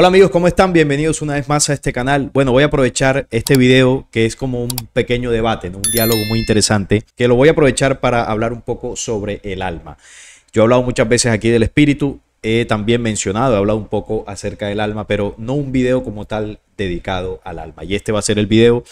Hola amigos, ¿cómo están? Bienvenidos una vez más a este canal. Bueno, voy a aprovechar este video que es como un pequeño debate, un diálogo muy interesante, que lo voy a aprovechar para hablar un poco sobre el alma. Yo he hablado muchas veces aquí del espíritu, he también mencionado, he hablado un poco acerca del alma, pero no un video como tal dedicado al alma. Y este va a ser el video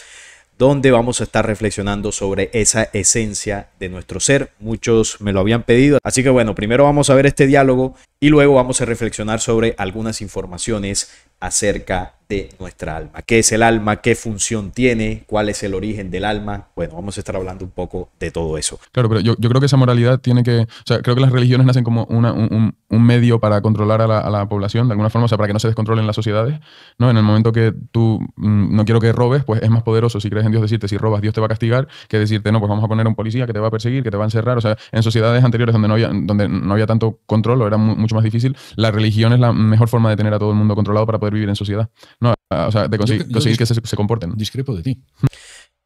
donde vamos a estar reflexionando sobre esa esencia de nuestro ser. Muchos me lo habían pedido, así que bueno, primero vamos a ver este diálogo y luego vamos a reflexionar sobre algunas informaciones acerca de nuestra alma. ¿Qué es el alma? ¿Qué función tiene? ¿Cuál es el origen del alma? Bueno, vamos a estar hablando un poco de todo eso. Claro, pero yo, creo que esa moralidad tiene que... O sea, creo que las religiones nacen como una, un, medio para controlar a la, población, de alguna forma, o sea, para que no se descontrolen las sociedades, ¿no? En el momento que tú mm, no quiero que robes, pues es más poderoso si crees en Dios decirte, si robas, Dios te va a castigar, que decirte, no, pues vamos a poner un policía que te va a perseguir, que te va a encerrar. O sea, en sociedades anteriores donde no había, donde no había tanto control o era mucho más difícil, la religión es la mejor forma de tener a todo el mundo controlado para poder vivir en sociedad. No, ah, o sea, de conseguir, que se, comporten. Discrepo de ti.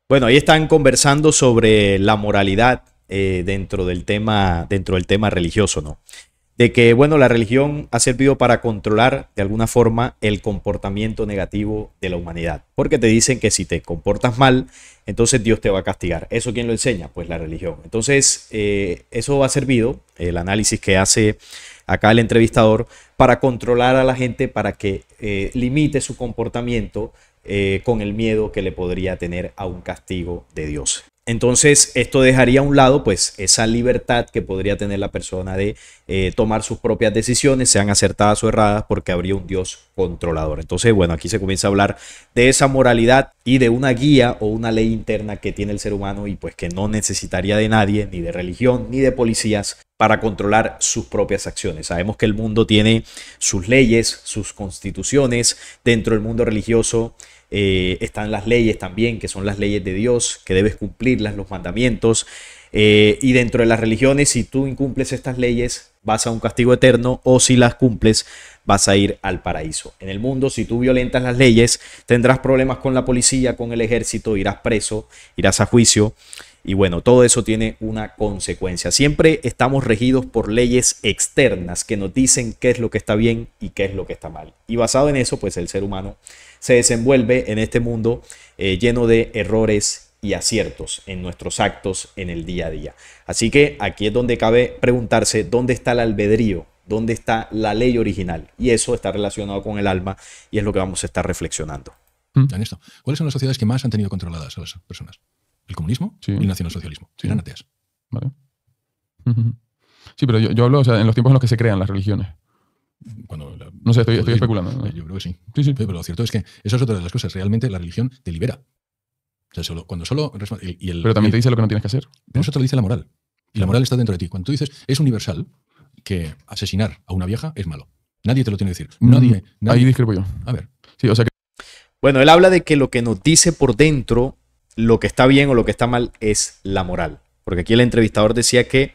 Bueno, ahí están conversando sobre la moralidad eh, dentro, del tema, dentro del tema religioso, ¿no? De que, bueno, la religión ha servido para controlar de alguna forma el comportamiento negativo de la humanidad. Porque te dicen que si te comportas mal, entonces Dios te va a castigar. ¿Eso quién lo enseña? Pues la religión. Entonces, eh, eso ha servido, el análisis que hace acá el entrevistador, para controlar a la gente para que eh, limite su comportamiento eh, con el miedo que le podría tener a un castigo de Dios. Entonces, esto dejaría a un lado pues esa libertad que podría tener la persona de eh, tomar sus propias decisiones, sean acertadas o erradas, porque habría un Dios controlador. Entonces, bueno, aquí se comienza a hablar de esa moralidad y de una guía o una ley interna que tiene el ser humano y pues que no necesitaría de nadie, ni de religión, ni de policías, para controlar sus propias acciones. Sabemos que el mundo tiene sus leyes, sus constituciones, dentro del mundo religioso eh, están las leyes también, que son las leyes de Dios, que debes cumplirlas, los mandamientos. Eh, y dentro de las religiones, si tú incumples estas leyes, vas a un castigo eterno o si las cumples, vas a ir al paraíso. En el mundo, si tú violentas las leyes, tendrás problemas con la policía, con el ejército, irás preso, irás a juicio. Y bueno, todo eso tiene una consecuencia. Siempre estamos regidos por leyes externas que nos dicen qué es lo que está bien y qué es lo que está mal. Y basado en eso, pues el ser humano se desenvuelve en este mundo eh, lleno de errores y aciertos en nuestros actos en el día a día. Así que aquí es donde cabe preguntarse dónde está el albedrío, dónde está la ley original. Y eso está relacionado con el alma y es lo que vamos a estar reflexionando. Mm. ¿Cuáles son las sociedades que más han tenido controladas a las personas? el comunismo y el nacionalsocialismo. Sí. Eran ateas. Sí, pero yo, hablo en los tiempos en los que se crean las religiones. no sé, estoy, especulando. Yo creo que sí. Sí, sí. Pero lo cierto es que eso es otra de las cosas. Realmente la religión te libera. solo, cuando solo. Y el, pero también te dice lo que no tienes que hacer. Pero eso te lo dice la moral. Y la moral está dentro de ti. Cuando tú dices, es universal que asesinar a una vieja es malo. Nadie te lo tiene que decir. Nadie, mm, nadie. Ahí discrepo yo. A ver. Sí, o sea Bueno, él habla de que lo que nos dice por dentro lo que está bien o lo que está mal es la moral. Porque aquí el entrevistador decía que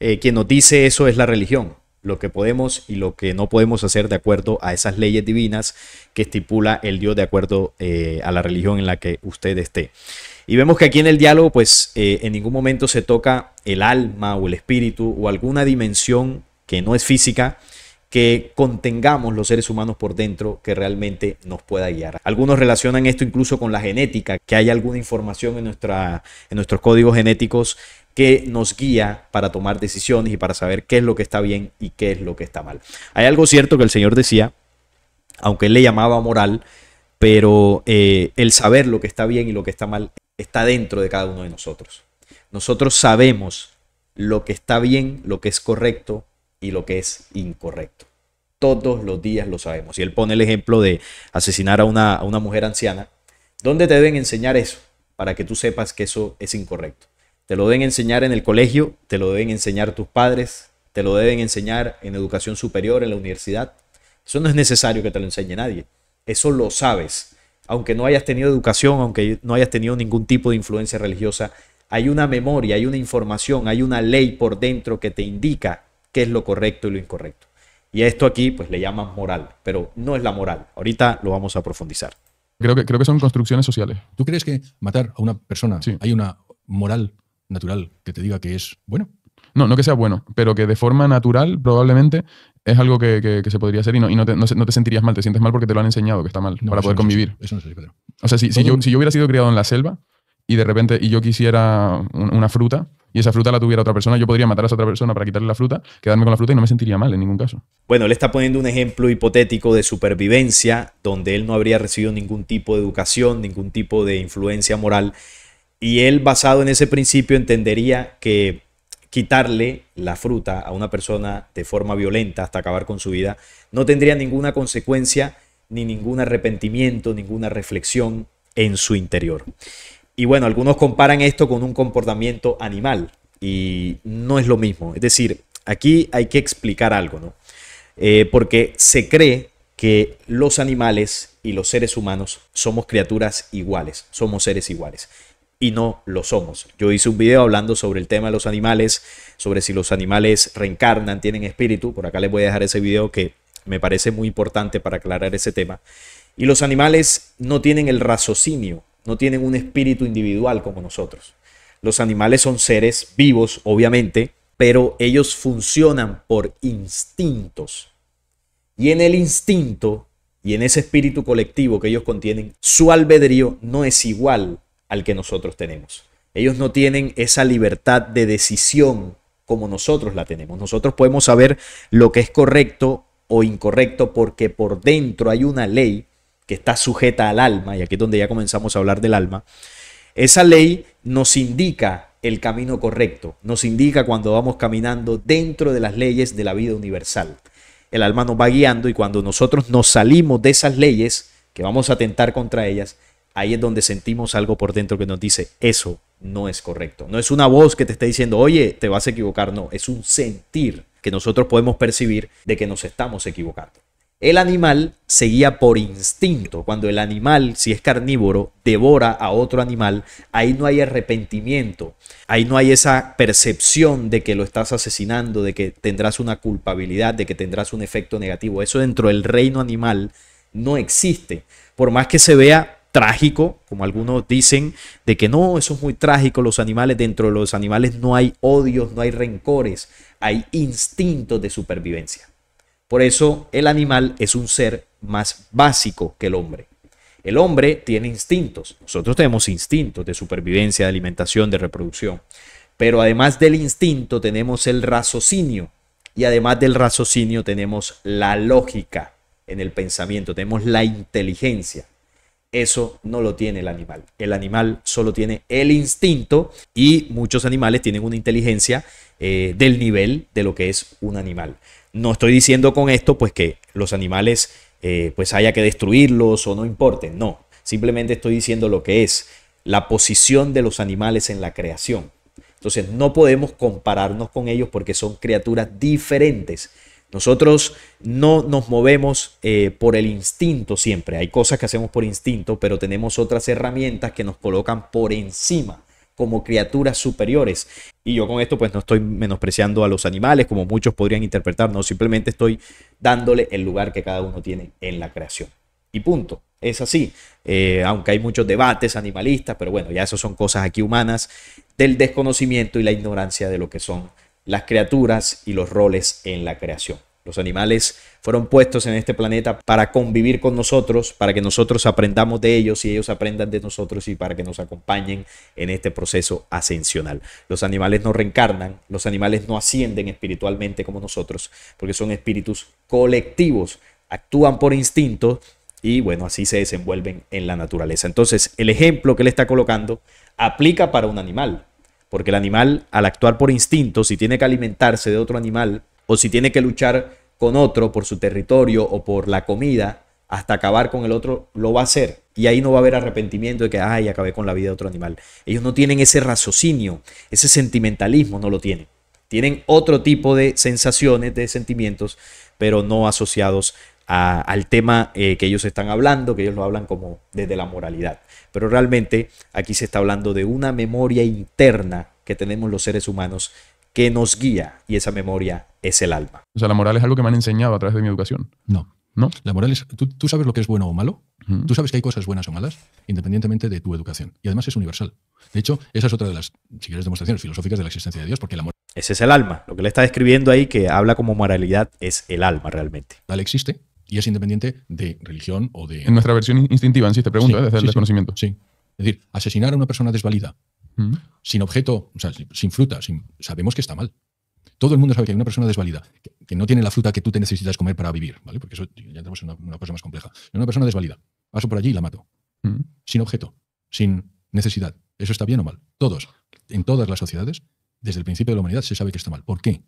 eh, quien nos dice eso es la religión, lo que podemos y lo que no podemos hacer de acuerdo a esas leyes divinas que estipula el Dios de acuerdo eh, a la religión en la que usted esté. Y vemos que aquí en el diálogo, pues eh, en ningún momento se toca el alma o el espíritu o alguna dimensión que no es física, que contengamos los seres humanos por dentro que realmente nos pueda guiar. Algunos relacionan esto incluso con la genética, que hay alguna información en, en nuestros códigos genéticos que nos guía para tomar decisiones y para saber qué es lo que está bien y qué es lo que está mal. Hay algo cierto que el Señor decía, aunque él le llamaba moral, pero eh, el saber lo que está bien y lo que está mal está dentro de cada uno de nosotros. Nosotros sabemos lo que está bien, lo que es correcto, y lo que es incorrecto. Todos los días lo sabemos. Y él pone el ejemplo de asesinar a una, mujer anciana, dónde te deben enseñar eso, para que tú sepas que eso es incorrecto. Te lo deben enseñar en el colegio, te lo deben enseñar tus padres, te lo deben enseñar en educación superior, en la universidad. Eso no es necesario que te lo enseñe nadie. Eso lo sabes. Aunque no hayas tenido educación, aunque no hayas tenido ningún tipo de influencia religiosa, hay una memoria, hay una información, hay una ley por dentro que te indica qué es lo correcto y lo incorrecto. Y a esto aquí pues le llaman moral, pero no es la moral. Ahorita lo vamos a profundizar. Creo que, creo que son construcciones sociales. ¿Tú crees que matar a una persona hay una moral natural que te diga que es bueno? No, no que sea bueno, pero que de forma natural probablemente es algo que, se podría hacer y, no, no, te, sentirías mal, te sientes mal porque te lo han enseñado que está mal para poder convivir. no sé, O sea, si, yo, si, yo, hubiera sido criado en la selva, y de repente y yo quisiera una fruta y esa fruta la tuviera otra persona, yo podría matar a esa otra persona para quitarle la fruta, quedarme con la fruta y no me sentiría mal en ningún caso. Bueno, él está poniendo un ejemplo hipotético de supervivencia donde él no habría recibido ningún tipo de educación, ningún tipo de influencia moral y él basado en ese principio entendería que quitarle la fruta a una persona de forma violenta hasta acabar con su vida no tendría ninguna consecuencia ni ningún arrepentimiento, ninguna reflexión en su interior. Y bueno, algunos comparan esto con un comportamiento animal y no es lo mismo. Es decir, aquí hay que explicar algo, ¿no? Eh, porque se cree que los animales y los seres humanos somos criaturas iguales, somos seres iguales. Y no lo somos. Yo hice un video hablando sobre el tema de los animales, sobre si los animales reencarnan, tienen espíritu. Por acá les voy a dejar ese video que me parece muy importante para aclarar ese tema. Y los animales no tienen el raciocinio no tienen un espíritu individual como nosotros. Los animales son seres vivos, obviamente, pero ellos funcionan por instintos. Y en el instinto y en ese espíritu colectivo que ellos contienen, su albedrío no es igual al que nosotros tenemos. Ellos no tienen esa libertad de decisión como nosotros la tenemos. Nosotros podemos saber lo que es correcto o incorrecto porque por dentro hay una ley está sujeta al alma, y aquí es donde ya comenzamos a hablar del alma, esa ley nos indica el camino correcto, nos indica cuando vamos caminando dentro de las leyes de la vida universal. El alma nos va guiando y cuando nosotros nos salimos de esas leyes, que vamos a atentar contra ellas, ahí es donde sentimos algo por dentro que nos dice, eso no es correcto. No es una voz que te esté diciendo, oye, te vas a equivocar, no, es un sentir que nosotros podemos percibir de que nos estamos equivocando. El animal seguía por instinto. Cuando el animal, si es carnívoro, devora a otro animal, ahí no hay arrepentimiento, ahí no hay esa percepción de que lo estás asesinando, de que tendrás una culpabilidad, de que tendrás un efecto negativo. Eso dentro del reino animal no existe. Por más que se vea trágico, como algunos dicen, de que no, eso es muy trágico, los animales, dentro de los animales no hay odios, no hay rencores, hay instintos de supervivencia. Por eso el animal es un ser más básico que el hombre. El hombre tiene instintos, nosotros tenemos instintos de supervivencia, de alimentación, de reproducción, pero además del instinto tenemos el raciocinio y además del raciocinio tenemos la lógica en el pensamiento, tenemos la inteligencia. Eso no lo tiene el animal. El animal solo tiene el instinto y muchos animales tienen una inteligencia eh, del nivel de lo que es un animal. No estoy diciendo con esto pues que los animales eh, pues haya que destruirlos o no importen, no. Simplemente estoy diciendo lo que es la posición de los animales en la creación. Entonces no podemos compararnos con ellos porque son criaturas diferentes. Nosotros no nos movemos eh, por el instinto siempre. Hay cosas que hacemos por instinto, pero tenemos otras herramientas que nos colocan por encima como criaturas superiores. Y yo con esto pues no estoy menospreciando a los animales como muchos podrían interpretar, no, simplemente estoy dándole el lugar que cada uno tiene en la creación. Y punto, es así, eh, aunque hay muchos debates animalistas, pero bueno, ya eso son cosas aquí humanas del desconocimiento y la ignorancia de lo que son las criaturas y los roles en la creación. Los animales fueron puestos en este planeta para convivir con nosotros, para que nosotros aprendamos de ellos y ellos aprendan de nosotros y para que nos acompañen en este proceso ascensional. Los animales no reencarnan, los animales no ascienden espiritualmente como nosotros, porque son espíritus colectivos, actúan por instinto y bueno, así se desenvuelven en la naturaleza. Entonces, el ejemplo que le está colocando aplica para un animal, porque el animal al actuar por instinto, si tiene que alimentarse de otro animal, o si tiene que luchar con otro por su territorio o por la comida hasta acabar con el otro, lo va a hacer. Y ahí no va a haber arrepentimiento de que, ay, acabé con la vida de otro animal. Ellos no tienen ese raciocinio, ese sentimentalismo, no lo tienen. Tienen otro tipo de sensaciones, de sentimientos, pero no asociados al tema eh, que ellos están hablando, que ellos lo hablan como desde la moralidad. Pero realmente aquí se está hablando de una memoria interna que tenemos los seres humanos que nos guía y esa memoria es el alma. O sea, la moral es algo que me han enseñado a través de mi educación. No. ¿No? La moral es, tú, sabes lo que es bueno o malo, tú sabes que hay cosas buenas o malas, independientemente de tu educación. Y además es universal. De hecho, esa es otra de las, si quieres, demostraciones filosóficas de la existencia de Dios, porque la moral... Ese es el alma. Lo que le está describiendo ahí, que habla como moralidad, es el alma realmente. La existe y es independiente de religión o de... En nuestra versión instintiva, en sí, te ¿eh? pregunto, desde el desconocimiento. Sí. Es decir, asesinar a una persona desvalida Mm. sin objeto, o sea, sin fruta, sabemos que está mal. Todo el mundo sabe que hay una persona desvalida, que, no tiene la fruta que tú te necesitas comer para vivir, ¿vale? Porque eso ya tenemos una, cosa más compleja. Una persona desvalida, paso por allí y la mato. Mm. Sin objeto, sin necesidad. ¿Eso está bien o mal? Todos, en todas las sociedades, desde el principio de la humanidad se sabe que está mal. ¿Por qué?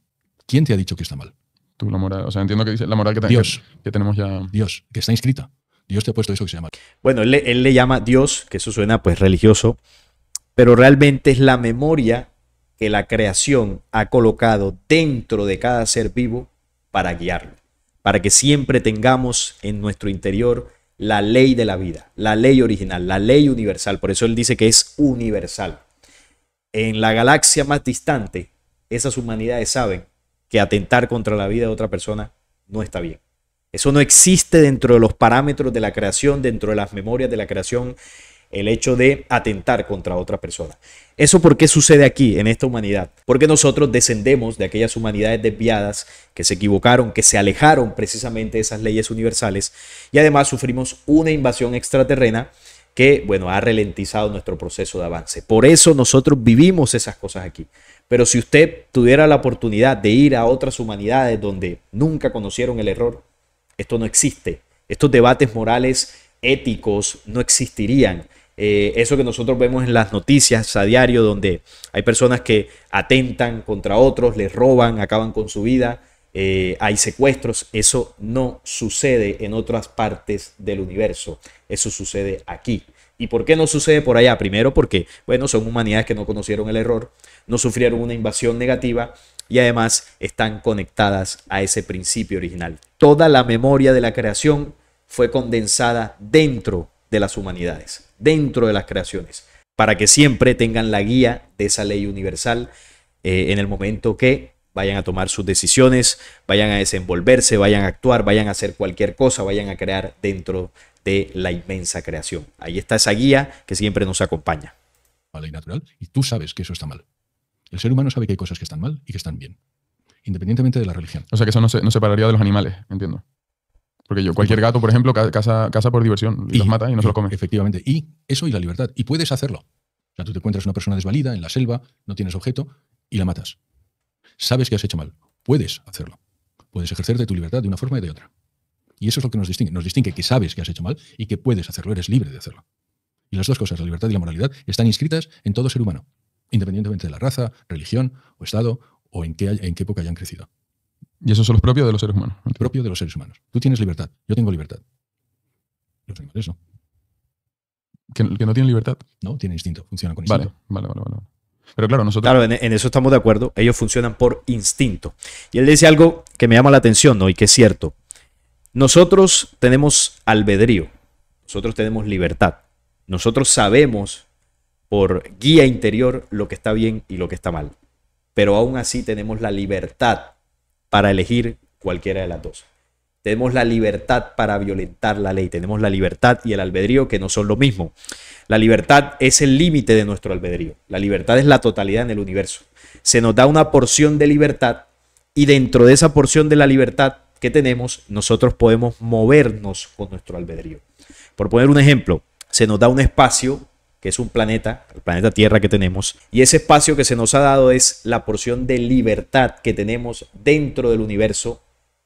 ¿Quién te ha dicho que está mal? Tú, la moral, o sea, entiendo que dice la moral que, Dios, que, tenemos ya. Dios, que está inscrita. Dios te ha puesto eso que se llama. Bueno, él, él le llama Dios, que eso suena pues religioso, pero realmente es la memoria que la creación ha colocado dentro de cada ser vivo para guiarlo, para que siempre tengamos en nuestro interior la ley de la vida, la ley original, la ley universal. Por eso él dice que es universal. En la galaxia más distante, esas humanidades saben que atentar contra la vida de otra persona no está bien. Eso no existe dentro de los parámetros de la creación, dentro de las memorias de la creación el hecho de atentar contra otra persona. ¿Eso por qué sucede aquí, en esta humanidad? Porque nosotros descendemos de aquellas humanidades desviadas que se equivocaron, que se alejaron precisamente de esas leyes universales y además sufrimos una invasión extraterrena que, bueno, ha ralentizado nuestro proceso de avance. Por eso nosotros vivimos esas cosas aquí. Pero si usted tuviera la oportunidad de ir a otras humanidades donde nunca conocieron el error, esto no existe. Estos debates morales éticos no existirían eh, eso que nosotros vemos en las noticias a diario, donde hay personas que atentan contra otros, les roban, acaban con su vida, eh, hay secuestros, eso no sucede en otras partes del universo, eso sucede aquí. ¿Y por qué no sucede por allá? Primero porque, bueno, son humanidades que no conocieron el error, no sufrieron una invasión negativa y además están conectadas a ese principio original. Toda la memoria de la creación fue condensada dentro de las humanidades, dentro de las creaciones, para que siempre tengan la guía de esa ley universal eh, en el momento que vayan a tomar sus decisiones, vayan a desenvolverse, vayan a actuar, vayan a hacer cualquier cosa, vayan a crear dentro de la inmensa creación. Ahí está esa guía que siempre nos acompaña. La ley natural, y tú sabes que eso está mal. El ser humano sabe que hay cosas que están mal y que están bien, independientemente de la religión. O sea que eso no se, no se pararía de los animales, entiendo. Porque yo, cualquier gato, por ejemplo, casa casa por diversión, y, los mata y no se lo e-, come. Efectivamente. Y eso y la libertad. Y puedes hacerlo. O sea, tú te encuentras una persona desvalida en la selva, no tienes objeto y la matas. Sabes que has hecho mal. Puedes hacerlo. Puedes ejercerte tu libertad de una forma y de otra. Y eso es lo que nos distingue. Nos distingue que sabes que has hecho mal y que puedes hacerlo. Eres libre de hacerlo. Y las dos cosas, la libertad y la moralidad, están inscritas en todo ser humano, independientemente de la raza, religión o estado o en en qué época hayan crecido. Y eso son los propios de los seres humanos. Propio de los seres humanos. Tú tienes libertad, yo tengo libertad. Los animales no. ¿Que, no tiene libertad? No, tiene instinto, funcionan con instinto. Vale, vale, vale. Pero claro, nosotros... Claro, en, en, eso estamos de acuerdo. Ellos funcionan por instinto. Y él dice algo que me llama la atención, ¿no? Y que es cierto. Nosotros tenemos albedrío. Nosotros tenemos libertad. Nosotros sabemos por guía interior lo que está bien y lo que está mal. Pero aún así tenemos la libertad para elegir cualquiera de las dos. Tenemos la libertad para violentar la ley, tenemos la libertad y el albedrío que no son lo mismo. La libertad es el límite de nuestro albedrío, la libertad es la totalidad en el universo. Se nos da una porción de libertad y dentro de esa porción de la libertad que tenemos, nosotros podemos movernos con nuestro albedrío. Por poner un ejemplo, se nos da un espacio que es un planeta, el planeta Tierra que tenemos, y ese espacio que se nos ha dado es la porción de libertad que tenemos dentro del universo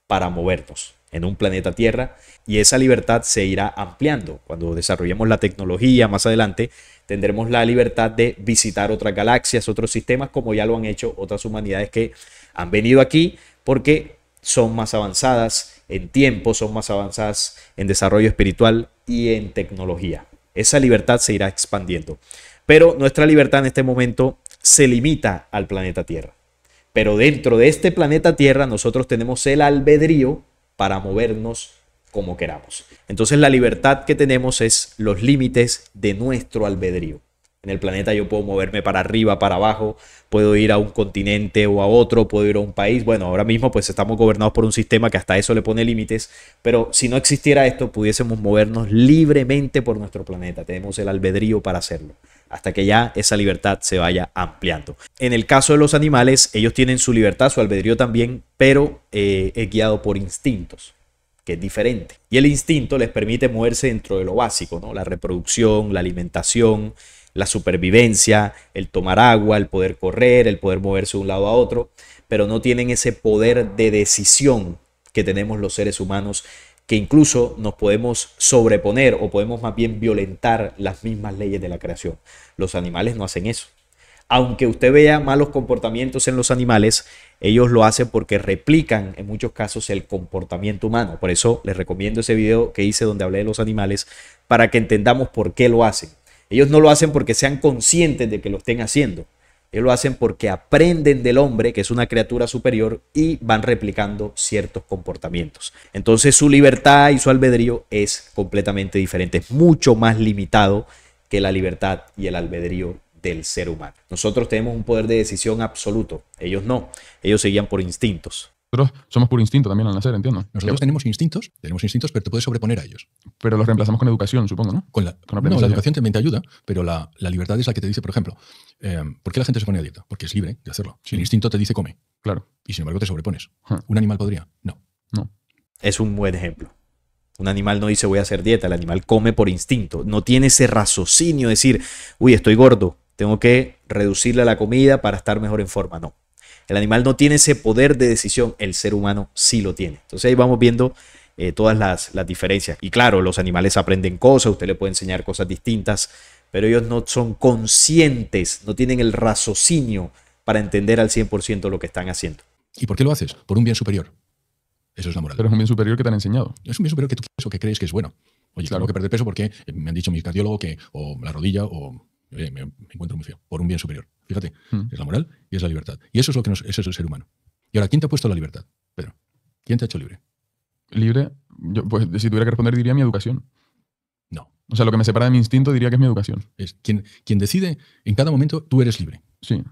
para movernos en un planeta Tierra y esa libertad se irá ampliando. Cuando desarrollemos la tecnología más adelante, tendremos la libertad de visitar otras galaxias, otros sistemas, como ya lo han hecho otras humanidades que han venido aquí porque son más avanzadas en tiempo, son más avanzadas en desarrollo espiritual y en tecnología esa libertad se irá expandiendo. Pero nuestra libertad en este momento se limita al planeta Tierra. Pero dentro de este planeta Tierra nosotros tenemos el albedrío para movernos como queramos. Entonces la libertad que tenemos es los límites de nuestro albedrío. En el planeta yo puedo moverme para arriba, para abajo, puedo ir a un continente o a otro, puedo ir a un país. Bueno, ahora mismo pues estamos gobernados por un sistema que hasta eso le pone límites, pero si no existiera esto pudiésemos movernos libremente por nuestro planeta. Tenemos el albedrío para hacerlo, hasta que ya esa libertad se vaya ampliando. En el caso de los animales, ellos tienen su libertad, su albedrío también, pero eh, es guiado por instintos que es diferente. Y el instinto les permite moverse dentro de lo básico, ¿no? La reproducción, la alimentación, la supervivencia, el tomar agua, el poder correr, el poder moverse de un lado a otro, pero no tienen ese poder de decisión que tenemos los seres humanos que incluso nos podemos sobreponer o podemos más bien violentar las mismas leyes de la creación. Los animales no hacen eso aunque usted vea malos comportamientos en los animales, ellos lo hacen porque replican en muchos casos el comportamiento humano. Por eso les recomiendo ese video que hice donde hablé de los animales para que entendamos por qué lo hacen. Ellos no lo hacen porque sean conscientes de que lo estén haciendo. Ellos lo hacen porque aprenden del hombre, que es una criatura superior, y van replicando ciertos comportamientos. Entonces su libertad y su albedrío es completamente diferente, es mucho más limitado que la libertad y el albedrío del ser humano. Nosotros tenemos un poder de decisión absoluto, ellos no, ellos seguían por instintos. Nosotros somos por instinto también al nacer, entiendo. Nosotros tenemos instintos, tenemos instintos, pero te puedes sobreponer a ellos. Pero los reemplazamos con educación, supongo, ¿no? Con la, educación también te ayuda, pero la, libertad es la que te dice, por ejemplo, eh, ¿por qué la gente se pone a dieta? Porque es libre de hacerlo. Si El instinto te dice come. Claro. Y sin embargo te sobrepones. ¿Un animal podría? No. No. Es un buen ejemplo. Un animal no dice voy a hacer dieta, el animal come por instinto. No tiene ese raciocinio, decir, uy, estoy gordo, tengo que reducirle la comida para estar mejor en forma. No. El animal no tiene ese poder de decisión, el ser humano sí lo tiene. Entonces ahí vamos viendo eh, todas las, diferencias. Y claro, los animales aprenden cosas, usted le puede enseñar cosas distintas, pero ellos no son conscientes, no tienen el raciocinio para entender al 100% lo que están haciendo. ¿Y por qué lo haces? Por un bien superior. Eso es la moral. Pero es un bien superior que te han enseñado. Es un bien superior que tú crees que crees que es bueno. Oye, claro que perder peso porque me han dicho mi cardiólogos que o la rodilla o eh, me, encuentro muy feo, por un bien superior. Fíjate, hmm. es la moral y es la libertad. Y eso es lo que nos, es el ser humano. Y ahora, ¿quién te ha puesto la libertad, Pedro? ¿Quién te ha hecho libre? Libre, yo, pues si tuviera que responder, diría mi educación. No. O sea, lo que me separa de mi instinto diría que es mi educación. Es quien, quien decide, en cada momento, tú eres libre. Sí.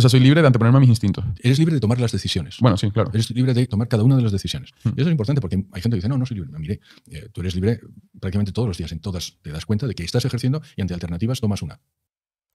O sea, soy libre de anteponerme a mis instintos. Eres libre de tomar las decisiones. Bueno, sí, claro. Eres libre de tomar cada una de las decisiones. Y mm. eso es importante porque hay gente que dice, no, no soy libre. mire, eh, tú eres libre prácticamente todos los días, en todas te das cuenta de que estás ejerciendo y ante alternativas tomas una.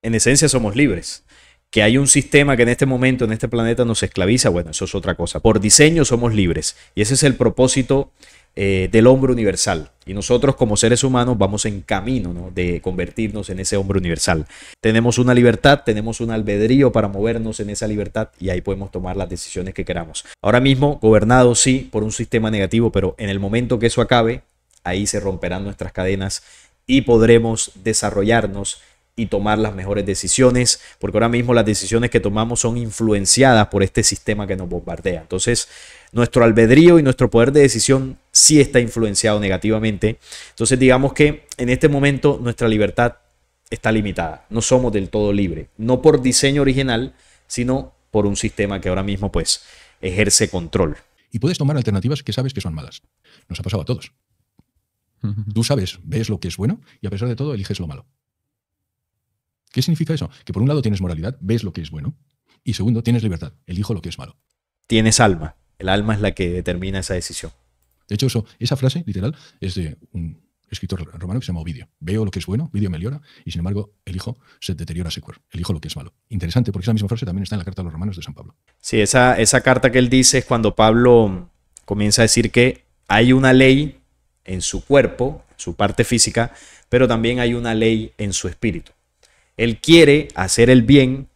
En esencia somos libres. Que hay un sistema que en este momento, en este planeta, nos esclaviza, bueno, eso es otra cosa. Por diseño somos libres. Y ese es el propósito eh, del hombre universal. Y nosotros como seres humanos vamos en camino de convertirnos en ese hombre universal. Tenemos una libertad, tenemos un albedrío para movernos en esa libertad y ahí podemos tomar las decisiones que queramos. Ahora mismo, gobernado sí por un sistema negativo, pero en el momento que eso acabe, ahí se romperán nuestras cadenas y podremos desarrollarnos y tomar las mejores decisiones, porque ahora mismo las decisiones que tomamos son influenciadas por este sistema que nos bombardea. Entonces, nuestro albedrío y nuestro poder de decisión sí está influenciado negativamente. Entonces digamos que en este momento nuestra libertad está limitada, no somos del todo libres, no por diseño original, sino por un sistema que ahora mismo pues ejerce control. Y puedes tomar alternativas que sabes que son malas. Nos ha pasado a todos. Tú sabes, ves lo que es bueno y a pesar de todo eliges lo malo. ¿Qué significa eso? Que por un lado tienes moralidad, ves lo que es bueno y segundo tienes libertad, elijo lo que es malo. Tienes alma, el alma es la que determina esa decisión. De hecho, esa frase literal es de un escritor romano que se llama Ovidio. Veo lo que es bueno, Ovidio me y sin embargo, el hijo se deteriora el hijo lo que es malo. Interesante, porque esa misma frase también está en la carta de los romanos de San Pablo. Sí, esa, esa carta que él dice es cuando Pablo comienza a decir que hay una ley en su cuerpo, su parte física, pero también hay una ley en su espíritu. Él quiere hacer el bien,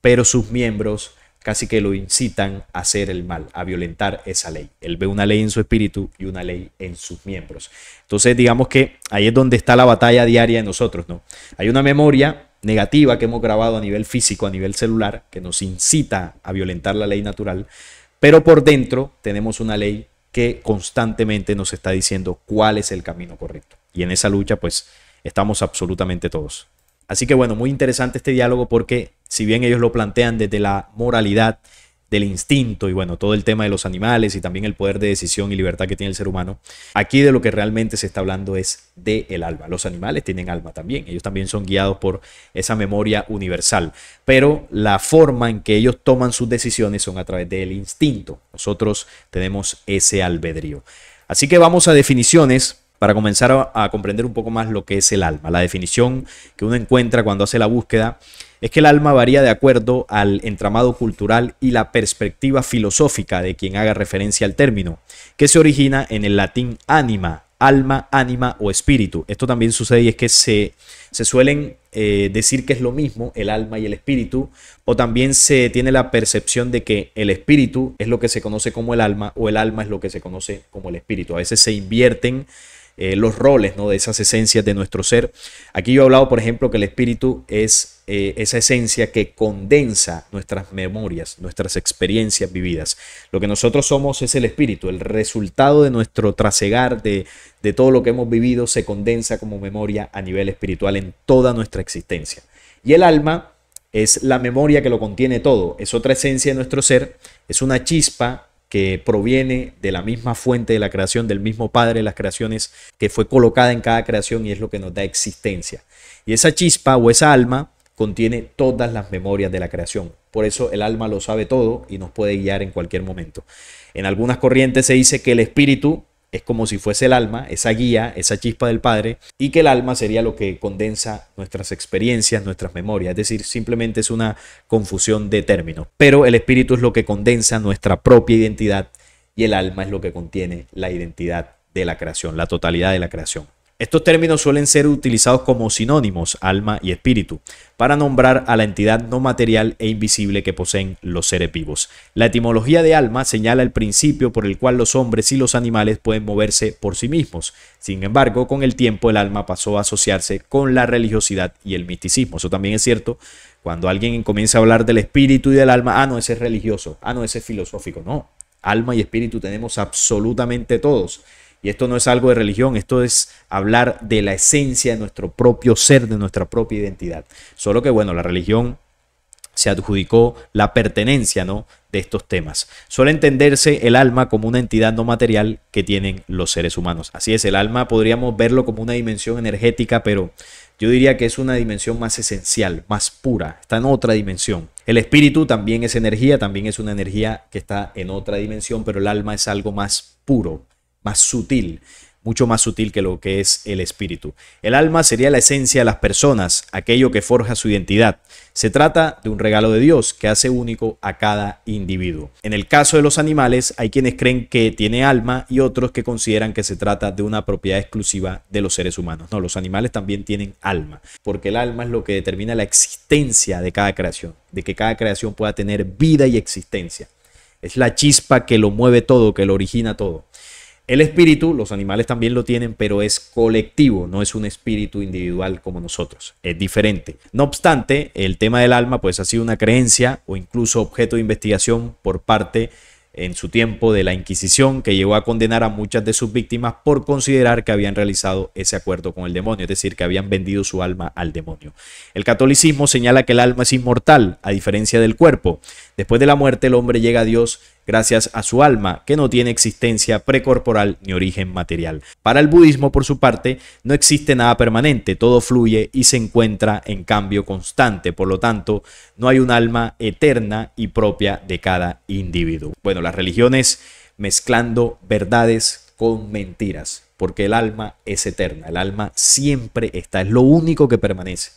pero sus miembros casi que lo incitan a hacer el mal, a violentar esa ley. Él ve una ley en su espíritu y una ley en sus miembros. Entonces, digamos que ahí es donde está la batalla diaria de nosotros, ¿no? Hay una memoria negativa que hemos grabado a nivel físico, a nivel celular, que nos incita a violentar la ley natural, pero por dentro tenemos una ley que constantemente nos está diciendo cuál es el camino correcto. Y en esa lucha, pues, estamos absolutamente todos. Así que bueno, muy interesante este diálogo porque si bien ellos lo plantean desde la moralidad, del instinto y bueno, todo el tema de los animales y también el poder de decisión y libertad que tiene el ser humano, aquí de lo que realmente se está hablando es de el alma. Los animales tienen alma también, ellos también son guiados por esa memoria universal, pero la forma en que ellos toman sus decisiones son a través del instinto. Nosotros tenemos ese albedrío. Así que vamos a definiciones para comenzar a, comprender un poco más lo que es el alma. La definición que uno encuentra cuando hace la búsqueda es que el alma varía de acuerdo al entramado cultural y la perspectiva filosófica de quien haga referencia al término, que se origina en el latín anima, alma, ánima o espíritu. Esto también sucede y es que se, se suelen eh, decir que es lo mismo el alma y el espíritu, o también se tiene la percepción de que el espíritu es lo que se conoce como el alma o el alma es lo que se conoce como el espíritu. A veces se invierten eh, los roles ¿no? de esas esencias de nuestro ser. Aquí yo he hablado, por ejemplo, que el espíritu es eh, esa esencia que condensa nuestras memorias, nuestras experiencias vividas. Lo que nosotros somos es el espíritu, el resultado de nuestro trasegar, de, de todo lo que hemos vivido, se condensa como memoria a nivel espiritual en toda nuestra existencia. Y el alma es la memoria que lo contiene todo, es otra esencia de nuestro ser, es una chispa que proviene de la misma fuente de la creación, del mismo Padre de las creaciones, que fue colocada en cada creación y es lo que nos da existencia. Y esa chispa o esa alma contiene todas las memorias de la creación. Por eso el alma lo sabe todo y nos puede guiar en cualquier momento. En algunas corrientes se dice que el espíritu es como si fuese el alma, esa guía, esa chispa del Padre, y que el alma sería lo que condensa nuestras experiencias, nuestras memorias, es decir, simplemente es una confusión de términos, pero el espíritu es lo que condensa nuestra propia identidad y el alma es lo que contiene la identidad de la creación, la totalidad de la creación. Estos términos suelen ser utilizados como sinónimos, alma y espíritu, para nombrar a la entidad no material e invisible que poseen los seres vivos. La etimología de alma señala el principio por el cual los hombres y los animales pueden moverse por sí mismos. Sin embargo, con el tiempo el alma pasó a asociarse con la religiosidad y el misticismo. Eso también es cierto. Cuando alguien comienza a hablar del espíritu y del alma, ah, no, ese es religioso, ah, no, ese es filosófico. No, alma y espíritu tenemos absolutamente todos. Y esto no es algo de religión, esto es hablar de la esencia de nuestro propio ser, de nuestra propia identidad. Solo que, bueno, la religión se adjudicó la pertenencia ¿no? de estos temas. Suele entenderse el alma como una entidad no material que tienen los seres humanos. Así es, el alma podríamos verlo como una dimensión energética, pero yo diría que es una dimensión más esencial, más pura, está en otra dimensión. El espíritu también es energía, también es una energía que está en otra dimensión, pero el alma es algo más puro, más sutil, mucho más sutil que lo que es el espíritu. El alma sería la esencia de las personas, aquello que forja su identidad. Se trata de un regalo de Dios que hace único a cada individuo. En el caso de los animales, hay quienes creen que tiene alma y otros que consideran que se trata de una propiedad exclusiva de los seres humanos. No, los animales también tienen alma, porque el alma es lo que determina la existencia de cada creación, de que cada creación pueda tener vida y existencia. Es la chispa que lo mueve todo, que lo origina todo. El espíritu, los animales también lo tienen, pero es colectivo, no es un espíritu individual como nosotros, es diferente. No obstante, el tema del alma pues ha sido una creencia o incluso objeto de investigación por parte en su tiempo de la Inquisición que llegó a condenar a muchas de sus víctimas por considerar que habían realizado ese acuerdo con el demonio, es decir, que habían vendido su alma al demonio. El catolicismo señala que el alma es inmortal, a diferencia del cuerpo. Después de la muerte el hombre llega a Dios gracias a su alma, que no tiene existencia precorporal ni origen material. Para el budismo, por su parte, no existe nada permanente, todo fluye y se encuentra en cambio constante, por lo tanto, no hay un alma eterna y propia de cada individuo. Bueno, las religiones mezclando verdades con mentiras, porque el alma es eterna, el alma siempre está, es lo único que permanece.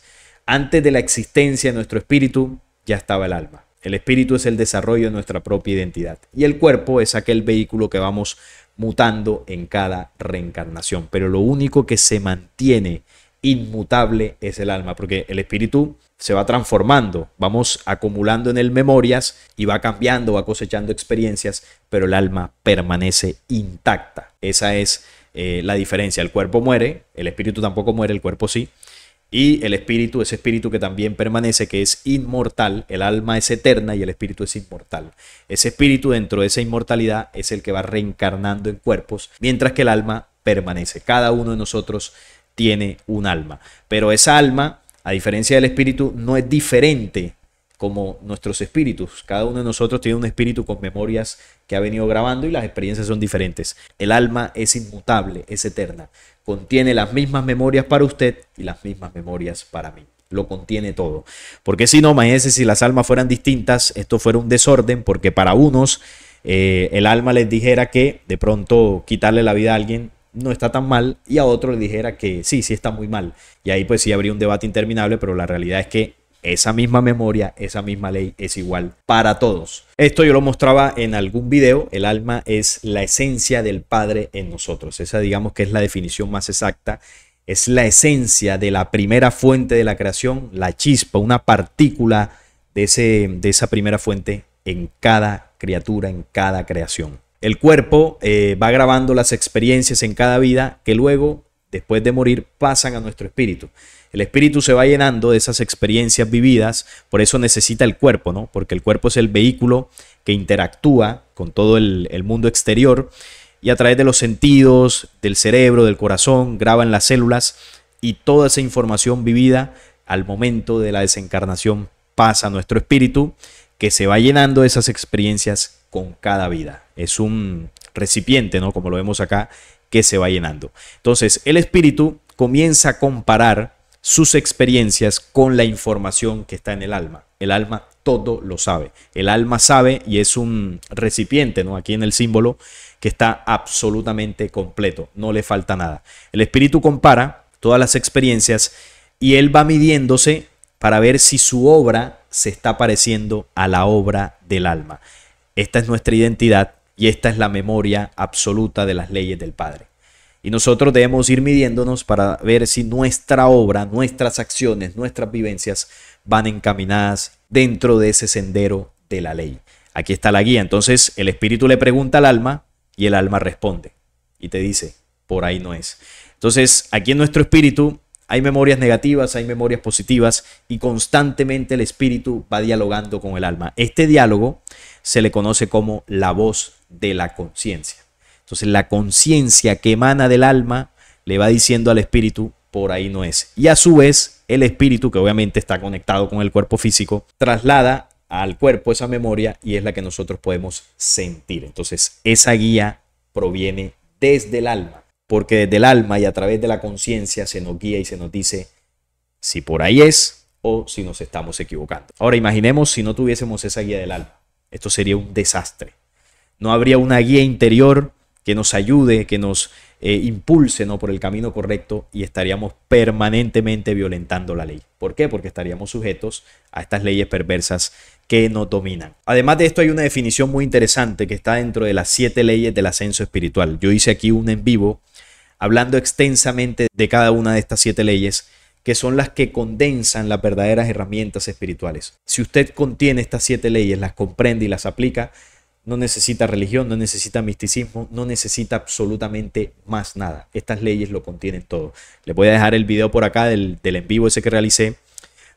Antes de la existencia de nuestro espíritu, ya estaba el alma. El espíritu es el desarrollo de nuestra propia identidad y el cuerpo es aquel vehículo que vamos mutando en cada reencarnación. Pero lo único que se mantiene inmutable es el alma, porque el espíritu se va transformando, vamos acumulando en él memorias y va cambiando, va cosechando experiencias, pero el alma permanece intacta. Esa es eh, la diferencia. El cuerpo muere, el espíritu tampoco muere, el cuerpo sí, y el espíritu, ese espíritu que también permanece, que es inmortal, el alma es eterna y el espíritu es inmortal. Ese espíritu dentro de esa inmortalidad es el que va reencarnando en cuerpos, mientras que el alma permanece. Cada uno de nosotros tiene un alma, pero esa alma, a diferencia del espíritu, no es diferente como nuestros espíritus. Cada uno de nosotros tiene un espíritu con memorias que ha venido grabando y las experiencias son diferentes. El alma es inmutable, es eterna. Contiene las mismas memorias para usted y las mismas memorias para mí. Lo contiene todo. Porque si no, imagínense si las almas fueran distintas, esto fuera un desorden, porque para unos eh, el alma les dijera que de pronto quitarle la vida a alguien no está tan mal y a otro le dijera que sí, sí está muy mal. Y ahí pues sí habría un debate interminable, pero la realidad es que esa misma memoria, esa misma ley es igual para todos. Esto yo lo mostraba en algún video, el alma es la esencia del Padre en nosotros. Esa digamos que es la definición más exacta. Es la esencia de la primera fuente de la creación, la chispa, una partícula de, esa primera fuente en cada criatura, en cada creación. El cuerpo eh, va grabando las experiencias en cada vida que luego después de morir pasan a nuestro espíritu. El espíritu se va llenando de esas experiencias vividas, por eso necesita el cuerpo, ¿no? Porque el cuerpo es el vehículo que interactúa con todo el, mundo exterior y a través de los sentidos, del cerebro, del corazón, graban las células y toda esa información vivida al momento de la desencarnación pasa a nuestro espíritu que se va llenando de esas experiencias con cada vida. Es un recipiente, ¿no? Como lo vemos acá, que se va llenando. Entonces, el espíritu comienza a comparar sus experiencias con la información que está en el alma. El alma todo lo sabe. El alma sabe y es un recipiente, ¿no? Aquí en el símbolo, que está absolutamente completo, no le falta nada. El espíritu compara todas las experiencias y él va midiéndose para ver si su obra se está pareciendo a la obra del alma. Esta es nuestra identidad y esta es la memoria absoluta de las leyes del Padre. Y nosotros debemos ir midiéndonos para ver si nuestra obra, nuestras acciones, nuestras vivencias van encaminadas dentro de ese sendero de la ley. Aquí está la guía. Entonces el espíritu le pregunta al alma y el alma responde y te dice, por ahí no es. Entonces aquí en nuestro espíritu hay memorias negativas, hay memorias positivas y constantemente el espíritu va dialogando con el alma. Este diálogo se le conoce como la voz de la conciencia. Entonces la conciencia que emana del alma le va diciendo al espíritu, por ahí no es. Y a su vez, el espíritu, que obviamente está conectado con el cuerpo físico, traslada al cuerpo esa memoria y es la que nosotros podemos sentir. Entonces esa guía proviene desde el alma, porque desde el alma y a través de la conciencia se nos guía y se nos dice si por ahí es o si nos estamos equivocando. Ahora imaginemos si no tuviésemos esa guía del alma. Esto sería un desastre no habría una guía interior que nos ayude, que nos eh, impulse por el camino correcto y estaríamos permanentemente violentando la ley. ¿Por qué? Porque estaríamos sujetos a estas leyes perversas que nos dominan. Además de esto hay una definición muy interesante que está dentro de las siete leyes del ascenso espiritual. Yo hice aquí un en vivo hablando extensamente de cada una de estas siete leyes que son las que condensan las verdaderas herramientas espirituales. Si usted contiene estas siete leyes, las comprende y las aplica, no necesita religión, no necesita misticismo, no necesita absolutamente más nada. Estas leyes lo contienen todo. Les voy a dejar el video por acá del, del en vivo ese que realicé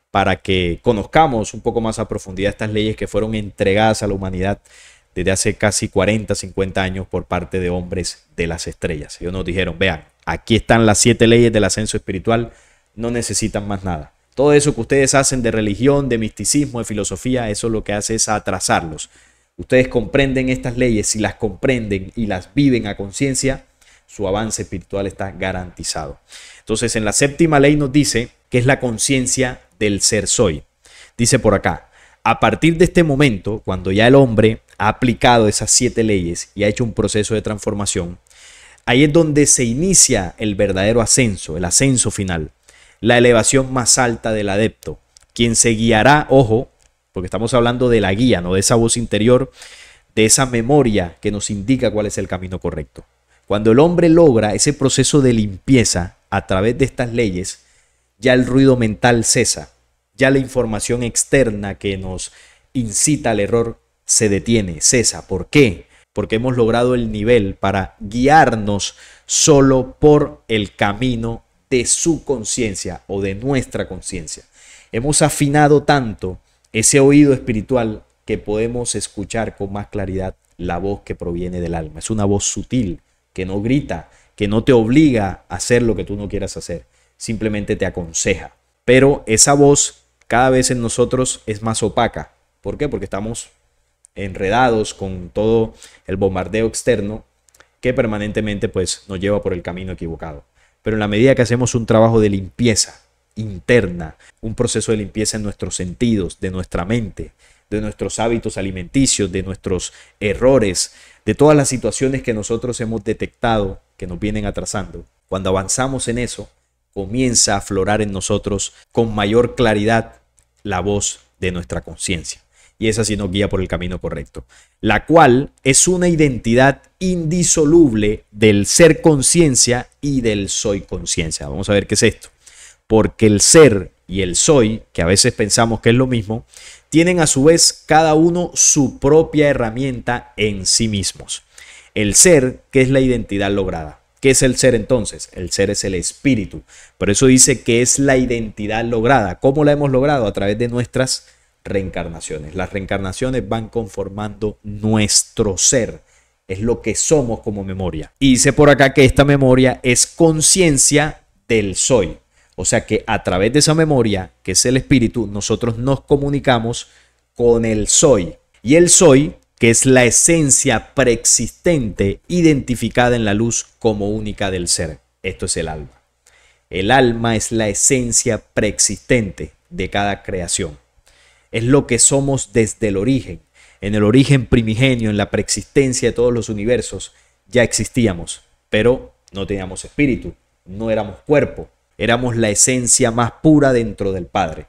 para que conozcamos un poco más a profundidad estas leyes que fueron entregadas a la humanidad desde hace casi 40, 50 años por parte de hombres de las estrellas. Ellos nos dijeron, vean, aquí están las siete leyes del ascenso espiritual, no necesitan más nada. Todo eso que ustedes hacen de religión, de misticismo, de filosofía, eso lo que hace es atrasarlos, ustedes comprenden estas leyes, si las comprenden y las viven a conciencia, su avance espiritual está garantizado. Entonces, en la séptima ley nos dice que es la conciencia del ser soy. Dice por acá, a partir de este momento, cuando ya el hombre ha aplicado esas siete leyes y ha hecho un proceso de transformación, ahí es donde se inicia el verdadero ascenso, el ascenso final, la elevación más alta del adepto, quien se guiará, ojo, porque estamos hablando de la guía, ¿no? De esa voz interior, de esa memoria que nos indica cuál es el camino correcto. Cuando el hombre logra ese proceso de limpieza a través de estas leyes, ya el ruido mental cesa, ya la información externa que nos incita al error se detiene, cesa. ¿Por qué? Porque hemos logrado el nivel para guiarnos solo por el camino de su conciencia o de nuestra conciencia. Hemos afinado tanto ese oído espiritual que podemos escuchar con más claridad la voz que proviene del alma. Es una voz sutil, que no grita, que no te obliga a hacer lo que tú no quieras hacer, simplemente te aconseja. Pero esa voz cada vez en nosotros es más opaca. ¿Por qué? Porque estamos enredados con todo el bombardeo externo que permanentemente pues nos lleva por el camino equivocado. Pero en la medida que hacemos un trabajo de limpieza, interna, un proceso de limpieza en nuestros sentidos, de nuestra mente, de nuestros hábitos alimenticios, de nuestros errores, de todas las situaciones que nosotros hemos detectado que nos vienen atrasando. Cuando avanzamos en eso, comienza a aflorar en nosotros con mayor claridad la voz de nuestra conciencia. Y esa sí nos guía por el camino correcto, la cual es una identidad indisoluble del ser conciencia y del soy conciencia. Vamos a ver qué es esto porque el ser y el soy, que a veces pensamos que es lo mismo, tienen a su vez cada uno su propia herramienta en sí mismos. El ser, que es la identidad lograda. ¿Qué es el ser entonces? El ser es el espíritu. Por eso dice que es la identidad lograda. ¿Cómo la hemos logrado? A través de nuestras reencarnaciones. Las reencarnaciones van conformando nuestro ser. Es lo que somos como memoria. Y dice por acá que esta memoria es conciencia del soy. O sea que a través de esa memoria, que es el espíritu, nosotros nos comunicamos con el soy. Y el soy, que es la esencia preexistente identificada en la luz como única del ser. Esto es el alma. El alma es la esencia preexistente de cada creación. Es lo que somos desde el origen. En el origen primigenio, en la preexistencia de todos los universos, ya existíamos, pero no teníamos espíritu, no éramos cuerpo, éramos la esencia más pura dentro del Padre,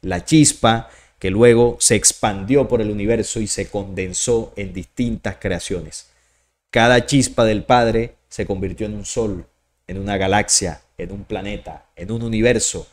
la chispa que luego se expandió por el universo y se condensó en distintas creaciones. Cada chispa del Padre se convirtió en un sol, en una galaxia, en un planeta, en un universo,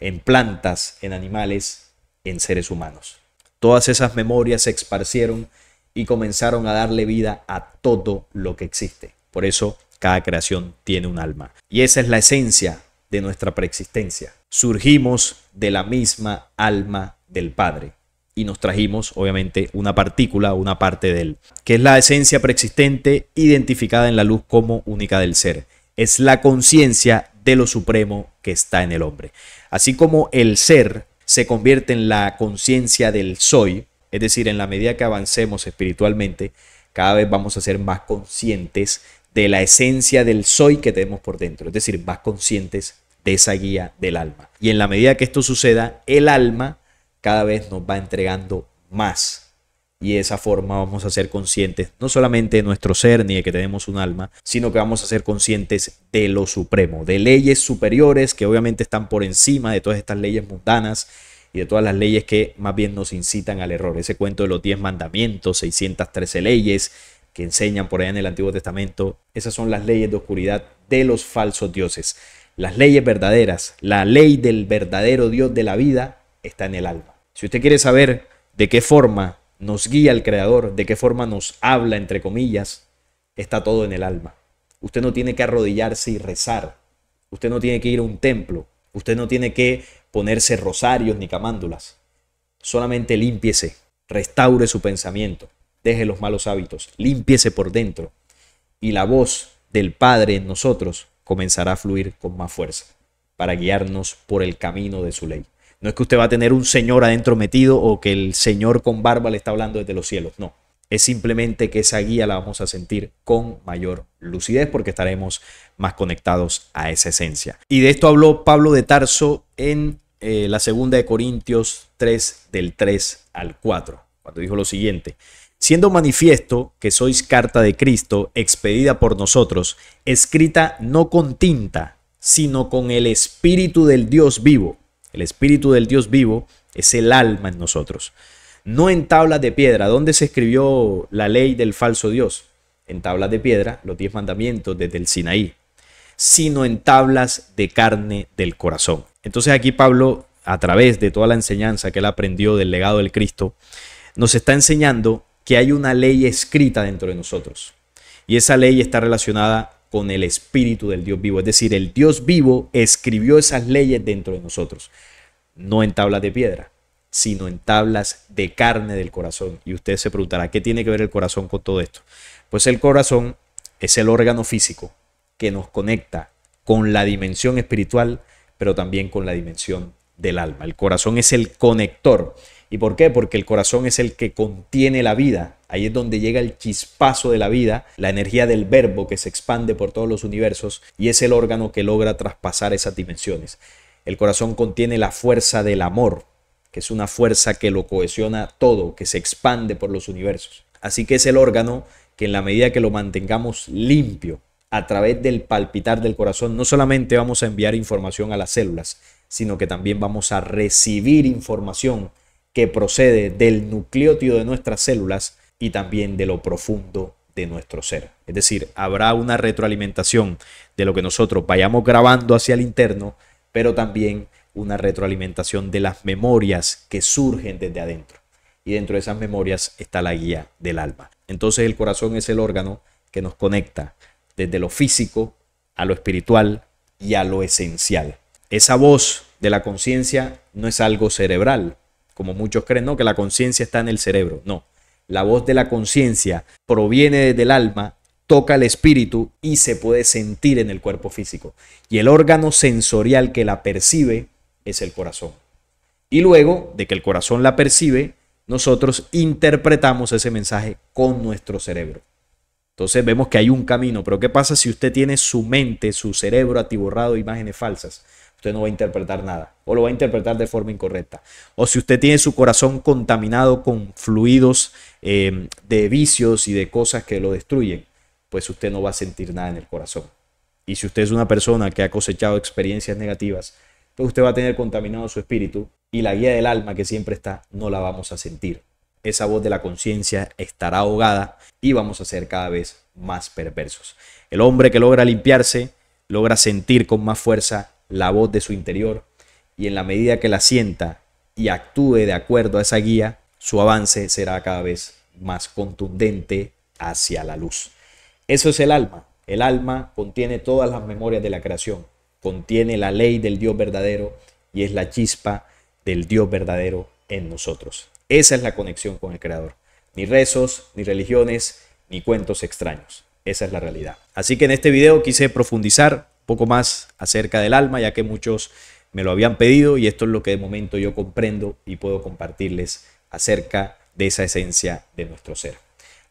en plantas, en animales, en seres humanos. Todas esas memorias se esparcieron y comenzaron a darle vida a todo lo que existe. Por eso cada creación tiene un alma. Y esa es la esencia de nuestra preexistencia. Surgimos de la misma alma del Padre y nos trajimos, obviamente, una partícula, una parte de él, que es la esencia preexistente identificada en la luz como única del ser. Es la conciencia de lo supremo que está en el hombre. Así como el ser se convierte en la conciencia del soy, es decir, en la medida que avancemos espiritualmente, cada vez vamos a ser más conscientes de la esencia del soy que tenemos por dentro, es decir, más conscientes de esa guía del alma. Y en la medida que esto suceda, el alma cada vez nos va entregando más. Y de esa forma vamos a ser conscientes no solamente de nuestro ser ni de que tenemos un alma, sino que vamos a ser conscientes de lo supremo, de leyes superiores que obviamente están por encima de todas estas leyes mundanas y de todas las leyes que más bien nos incitan al error. Ese cuento de los 10 mandamientos, 613 leyes, que enseñan por allá en el Antiguo Testamento, esas son las leyes de oscuridad de los falsos dioses. Las leyes verdaderas, la ley del verdadero Dios de la vida está en el alma. Si usted quiere saber de qué forma nos guía el Creador, de qué forma nos habla, entre comillas, está todo en el alma. Usted no tiene que arrodillarse y rezar. Usted no tiene que ir a un templo. Usted no tiene que ponerse rosarios ni camándulas. Solamente límpiese, restaure su pensamiento, deje los malos hábitos, límpiese por dentro y la voz del Padre en nosotros comenzará a fluir con más fuerza para guiarnos por el camino de su ley. No es que usted va a tener un Señor adentro metido o que el Señor con barba le está hablando desde los cielos, no. Es simplemente que esa guía la vamos a sentir con mayor lucidez porque estaremos más conectados a esa esencia. Y de esto habló Pablo de Tarso en eh, la segunda de Corintios 3 del 3 al 4, cuando dijo lo siguiente, siendo manifiesto que sois carta de Cristo expedida por nosotros, escrita no con tinta, sino con el Espíritu del Dios vivo. El Espíritu del Dios vivo es el alma en nosotros. No en tablas de piedra, donde se escribió la ley del falso Dios. En tablas de piedra, los diez mandamientos desde el Sinaí, sino en tablas de carne del corazón. Entonces aquí Pablo, a través de toda la enseñanza que él aprendió del legado del Cristo, nos está enseñando que hay una ley escrita dentro de nosotros. Y esa ley está relacionada con el espíritu del Dios vivo. Es decir, el Dios vivo escribió esas leyes dentro de nosotros. No en tablas de piedra, sino en tablas de carne del corazón. Y usted se preguntará, ¿qué tiene que ver el corazón con todo esto? Pues el corazón es el órgano físico que nos conecta con la dimensión espiritual, pero también con la dimensión del alma. El corazón es el conector ¿Y por qué? Porque el corazón es el que contiene la vida. Ahí es donde llega el chispazo de la vida, la energía del verbo que se expande por todos los universos y es el órgano que logra traspasar esas dimensiones. El corazón contiene la fuerza del amor, que es una fuerza que lo cohesiona todo, que se expande por los universos. Así que es el órgano que en la medida que lo mantengamos limpio, a través del palpitar del corazón, no solamente vamos a enviar información a las células, sino que también vamos a recibir información que procede del nucleótido de nuestras células y también de lo profundo de nuestro ser. Es decir, habrá una retroalimentación de lo que nosotros vayamos grabando hacia el interno, pero también una retroalimentación de las memorias que surgen desde adentro. Y dentro de esas memorias está la guía del alma. Entonces el corazón es el órgano que nos conecta desde lo físico a lo espiritual y a lo esencial. Esa voz de la conciencia no es algo cerebral, como muchos creen, ¿no? Que la conciencia está en el cerebro. No, la voz de la conciencia proviene del alma, toca el espíritu y se puede sentir en el cuerpo físico. Y el órgano sensorial que la percibe es el corazón. Y luego de que el corazón la percibe, nosotros interpretamos ese mensaje con nuestro cerebro. Entonces vemos que hay un camino, pero ¿qué pasa si usted tiene su mente, su cerebro atiborrado de imágenes falsas? usted no va a interpretar nada o lo va a interpretar de forma incorrecta. O si usted tiene su corazón contaminado con fluidos eh, de vicios y de cosas que lo destruyen, pues usted no va a sentir nada en el corazón. Y si usted es una persona que ha cosechado experiencias negativas, pues usted va a tener contaminado su espíritu y la guía del alma que siempre está, no la vamos a sentir. Esa voz de la conciencia estará ahogada y vamos a ser cada vez más perversos. El hombre que logra limpiarse logra sentir con más fuerza la voz de su interior, y en la medida que la sienta y actúe de acuerdo a esa guía, su avance será cada vez más contundente hacia la luz. Eso es el alma. El alma contiene todas las memorias de la creación, contiene la ley del Dios verdadero y es la chispa del Dios verdadero en nosotros. Esa es la conexión con el Creador. Ni rezos, ni religiones, ni cuentos extraños. Esa es la realidad. Así que en este video quise profundizar poco más acerca del alma, ya que muchos me lo habían pedido y esto es lo que de momento yo comprendo y puedo compartirles acerca de esa esencia de nuestro ser.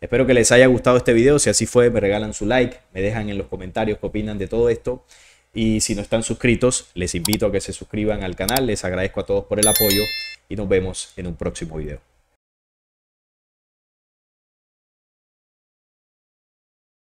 Espero que les haya gustado este video, si así fue me regalan su like, me dejan en los comentarios qué opinan de todo esto y si no están suscritos les invito a que se suscriban al canal, les agradezco a todos por el apoyo y nos vemos en un próximo video.